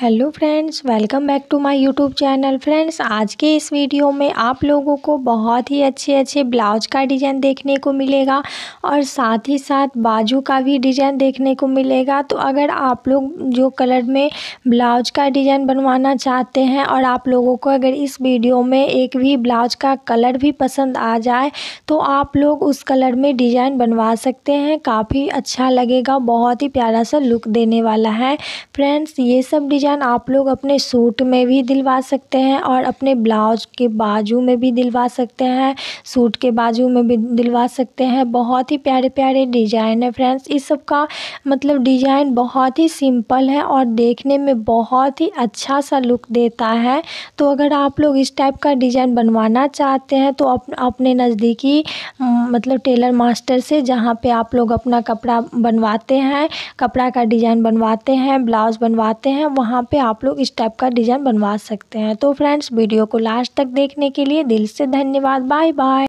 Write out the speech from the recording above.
hello friends welcome back to my YouTube channel friends आज के इस वीडियो में आप लोगों को बहुत ही अच्छे अच्छे ब्लाउज का डिज़ाइन देखने को मिलेगा और साथ ही साथ बाजू का भी डिज़ाइन देखने को मिलेगा तो अगर आप लोग जो कलर में ब्लाउज का डिज़ाइन बनवाना चाहते हैं और आप लोगों को अगर इस वीडियो में एक भी ब्लाउज का कलर भी पसंद आ जाए तो आप लोग उस कलर में डिज़ाइन बनवा सकते हैं काफ़ी अच्छा लगेगा बहुत ही प्यारा सा लुक देने वाला है फ्रेंड्स ये सब डिज़ाइन डिज़ाइन आप लोग अपने सूट में भी दिलवा सकते हैं और अपने ब्लाउज के बाजू में भी दिलवा सकते हैं सूट के बाजू में भी दिलवा सकते हैं बहुत ही प्यारे प्यारे डिज़ाइन है फ्रेंड्स इस सब का मतलब डिज़ाइन बहुत ही सिंपल है और देखने में बहुत ही अच्छा सा लुक देता है तो अगर आप लोग इस टाइप का डिज़ाइन बनवाना चाहते हैं तो अप, अपने नज़दीकी मतलब टेलर मास्टर से जहाँ पे आप लोग अपना कपड़ा बनवाते हैं कपड़ा का डिज़ाइन बनवाते हैं ब्लाउज़ बनवाते हैं वहाँ यहाँ पे आप लोग इस टाइप का डिज़ाइन बनवा सकते हैं तो फ्रेंड्स वीडियो को लास्ट तक देखने के लिए दिल से धन्यवाद बाय बाय